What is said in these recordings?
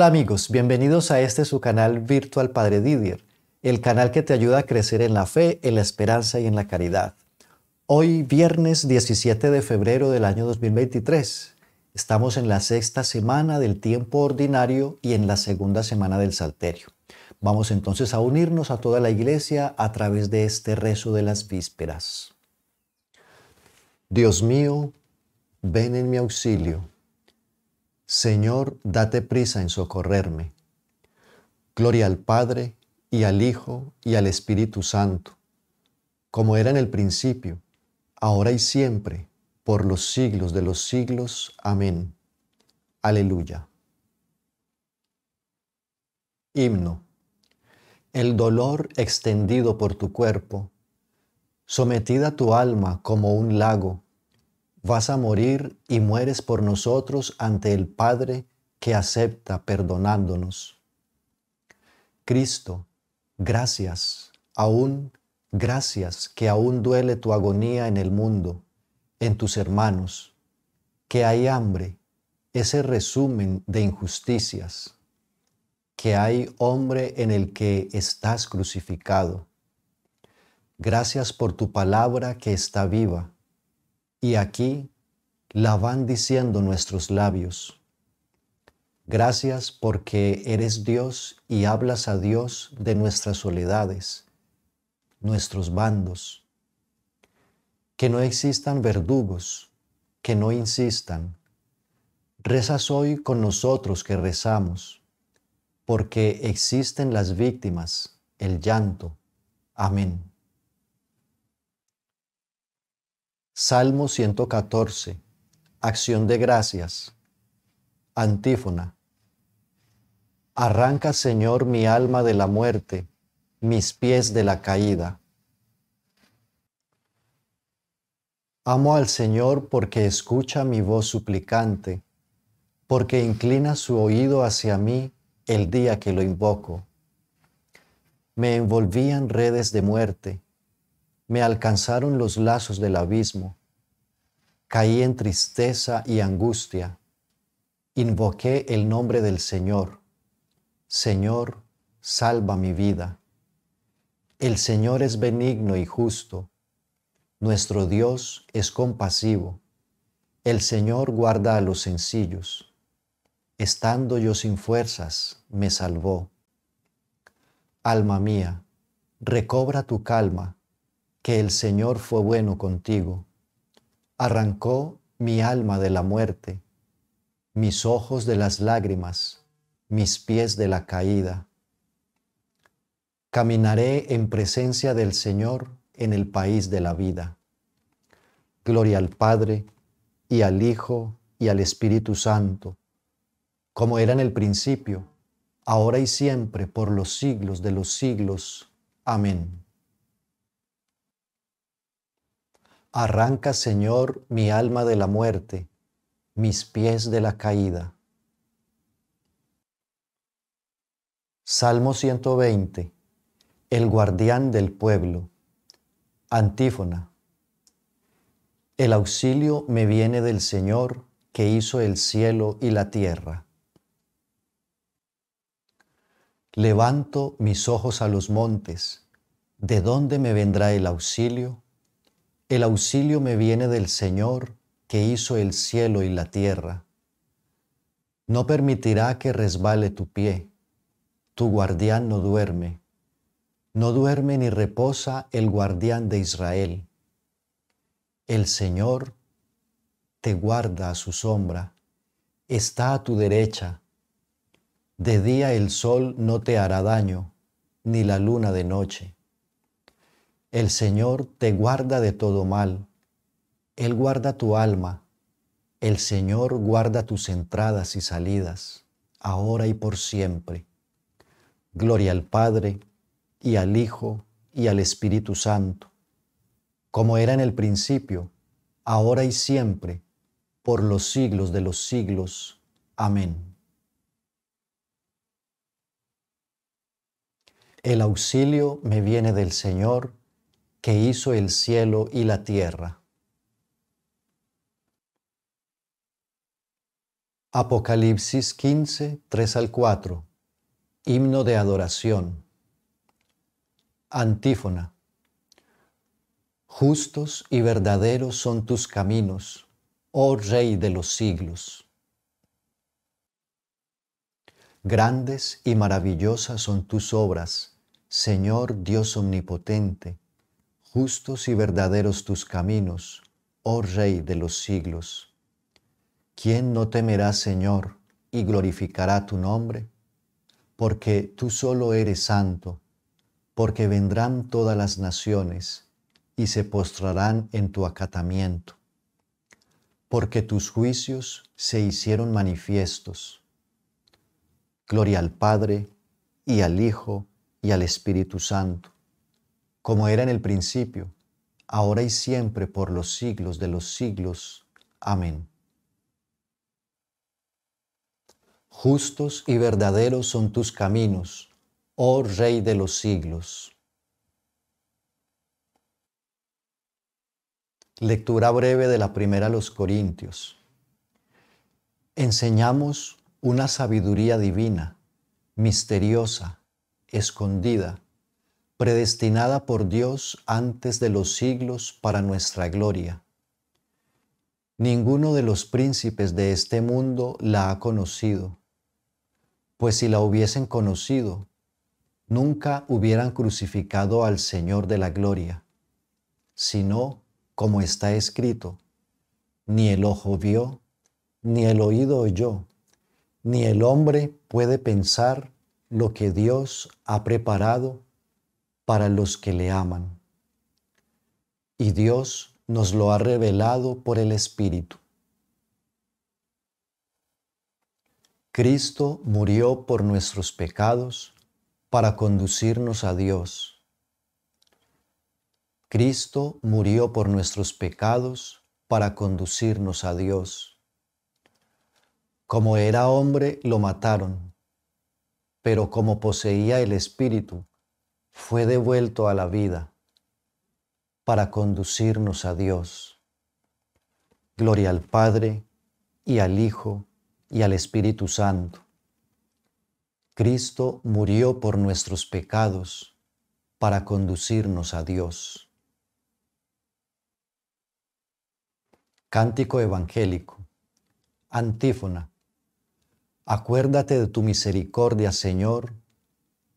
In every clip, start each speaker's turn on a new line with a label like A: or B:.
A: Hola amigos, bienvenidos a este su canal Virtual Padre Didier, el canal que te ayuda a crecer en la fe, en la esperanza y en la caridad. Hoy viernes 17 de febrero del año 2023. Estamos en la sexta semana del tiempo ordinario y en la segunda semana del Salterio. Vamos entonces a unirnos a toda la iglesia a través de este rezo de las vísperas. Dios mío, ven en mi auxilio. Señor, date prisa en socorrerme. Gloria al Padre, y al Hijo, y al Espíritu Santo, como era en el principio, ahora y siempre, por los siglos de los siglos. Amén. Aleluya. Himno. El dolor extendido por tu cuerpo, sometida tu alma como un lago, vas a morir y mueres por nosotros ante el Padre que acepta perdonándonos. Cristo, gracias, aún gracias que aún duele tu agonía en el mundo, en tus hermanos, que hay hambre, ese resumen de injusticias, que hay hombre en el que estás crucificado. Gracias por tu palabra que está viva y aquí la van diciendo nuestros labios. Gracias porque eres Dios y hablas a Dios de nuestras soledades, nuestros bandos. Que no existan verdugos, que no insistan. Rezas hoy con nosotros que rezamos, porque existen las víctimas, el llanto. Amén. Salmo 114, acción de gracias, antífona. Arranca, Señor, mi alma de la muerte, mis pies de la caída. Amo al Señor porque escucha mi voz suplicante, porque inclina su oído hacia mí el día que lo invoco. Me envolvían redes de muerte me alcanzaron los lazos del abismo. Caí en tristeza y angustia. Invoqué el nombre del Señor. Señor, salva mi vida. El Señor es benigno y justo. Nuestro Dios es compasivo. El Señor guarda a los sencillos. Estando yo sin fuerzas, me salvó. Alma mía, recobra tu calma que el Señor fue bueno contigo. Arrancó mi alma de la muerte, mis ojos de las lágrimas, mis pies de la caída. Caminaré en presencia del Señor en el país de la vida. Gloria al Padre y al Hijo y al Espíritu Santo, como era en el principio, ahora y siempre, por los siglos de los siglos. Amén. Arranca, Señor, mi alma de la muerte, mis pies de la caída. Salmo 120. El guardián del pueblo. Antífona. El auxilio me viene del Señor que hizo el cielo y la tierra. Levanto mis ojos a los montes. ¿De dónde me vendrá el auxilio? El auxilio me viene del Señor que hizo el cielo y la tierra. No permitirá que resbale tu pie. Tu guardián no duerme. No duerme ni reposa el guardián de Israel. El Señor te guarda a su sombra. Está a tu derecha. De día el sol no te hará daño, ni la luna de noche. El Señor te guarda de todo mal. Él guarda tu alma. El Señor guarda tus entradas y salidas, ahora y por siempre. Gloria al Padre, y al Hijo, y al Espíritu Santo, como era en el principio, ahora y siempre, por los siglos de los siglos. Amén. El auxilio me viene del Señor que hizo el cielo y la tierra. Apocalipsis 15, 3 al 4. Himno de adoración. Antífona. Justos y verdaderos son tus caminos, oh Rey de los siglos. Grandes y maravillosas son tus obras, Señor Dios omnipotente justos y verdaderos tus caminos, oh Rey de los siglos. ¿Quién no temerá, Señor, y glorificará tu nombre? Porque tú solo eres santo, porque vendrán todas las naciones y se postrarán en tu acatamiento. Porque tus juicios se hicieron manifiestos. Gloria al Padre, y al Hijo, y al Espíritu Santo como era en el principio, ahora y siempre, por los siglos de los siglos. Amén. Justos y verdaderos son tus caminos, oh Rey de los siglos. Lectura breve de la primera a los Corintios. Enseñamos una sabiduría divina, misteriosa, escondida predestinada por Dios antes de los siglos para nuestra gloria. Ninguno de los príncipes de este mundo la ha conocido, pues si la hubiesen conocido, nunca hubieran crucificado al Señor de la gloria, sino, como está escrito, ni el ojo vio, ni el oído oyó, ni el hombre puede pensar lo que Dios ha preparado para los que le aman. Y Dios nos lo ha revelado por el Espíritu. Cristo murió por nuestros pecados para conducirnos a Dios. Cristo murió por nuestros pecados para conducirnos a Dios. Como era hombre, lo mataron, pero como poseía el Espíritu, fue devuelto a la vida para conducirnos a Dios. Gloria al Padre y al Hijo y al Espíritu Santo. Cristo murió por nuestros pecados para conducirnos a Dios. Cántico Evangélico. Antífona. Acuérdate de tu misericordia, Señor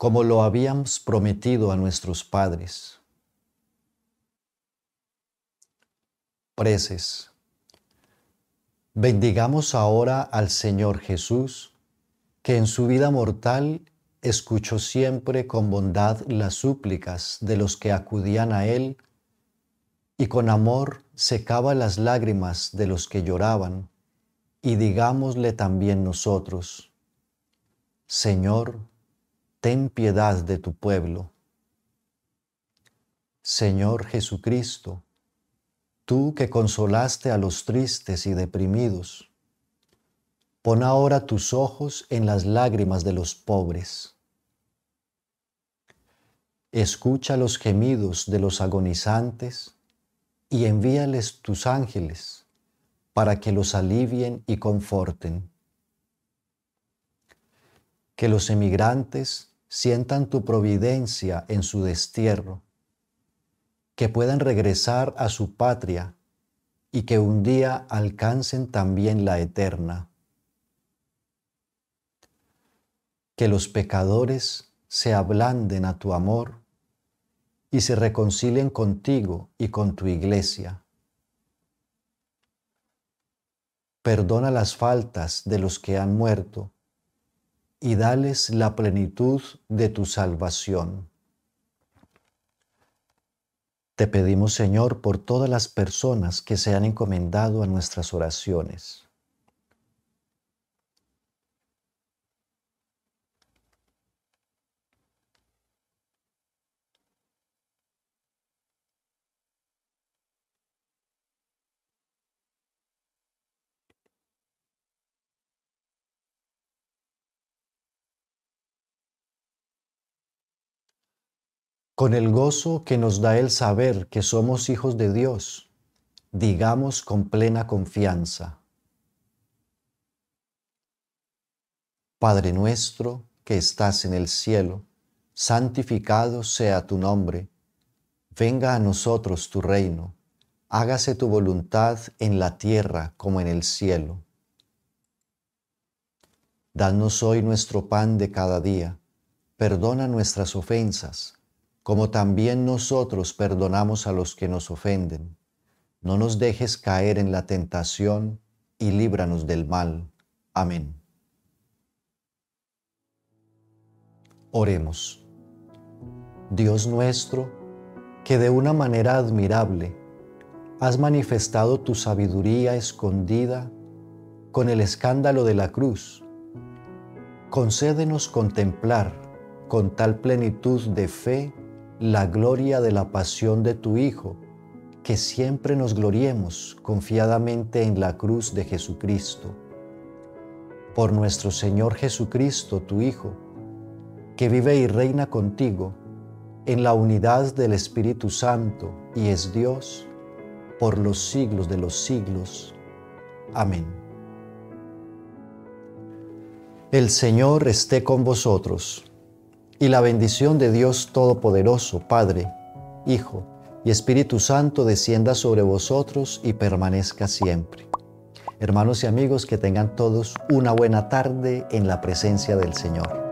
A: como lo habíamos prometido a nuestros padres. Preces. Bendigamos ahora al Señor Jesús, que en su vida mortal escuchó siempre con bondad las súplicas de los que acudían a Él y con amor secaba las lágrimas de los que lloraban, y digámosle también nosotros, Señor, ten piedad de tu pueblo. Señor Jesucristo, tú que consolaste a los tristes y deprimidos, pon ahora tus ojos en las lágrimas de los pobres. Escucha los gemidos de los agonizantes y envíales tus ángeles para que los alivien y conforten. Que los emigrantes sientan tu providencia en su destierro, que puedan regresar a su patria y que un día alcancen también la eterna. Que los pecadores se ablanden a tu amor y se reconcilien contigo y con tu iglesia. Perdona las faltas de los que han muerto y dales la plenitud de tu salvación. Te pedimos, Señor, por todas las personas que se han encomendado a nuestras oraciones Con el gozo que nos da el saber que somos hijos de Dios, digamos con plena confianza, Padre nuestro que estás en el cielo, santificado sea tu nombre, venga a nosotros tu reino, hágase tu voluntad en la tierra como en el cielo. Danos hoy nuestro pan de cada día, perdona nuestras ofensas como también nosotros perdonamos a los que nos ofenden. No nos dejes caer en la tentación y líbranos del mal. Amén. Oremos. Dios nuestro, que de una manera admirable has manifestado tu sabiduría escondida con el escándalo de la cruz, concédenos contemplar con tal plenitud de fe la gloria de la pasión de tu Hijo, que siempre nos gloriemos confiadamente en la cruz de Jesucristo. Por nuestro Señor Jesucristo, tu Hijo, que vive y reina contigo, en la unidad del Espíritu Santo y es Dios, por los siglos de los siglos. Amén. El Señor esté con vosotros y la bendición de Dios Todopoderoso, Padre, Hijo y Espíritu Santo descienda sobre vosotros y permanezca siempre. Hermanos y amigos, que tengan todos una buena tarde en la presencia del Señor.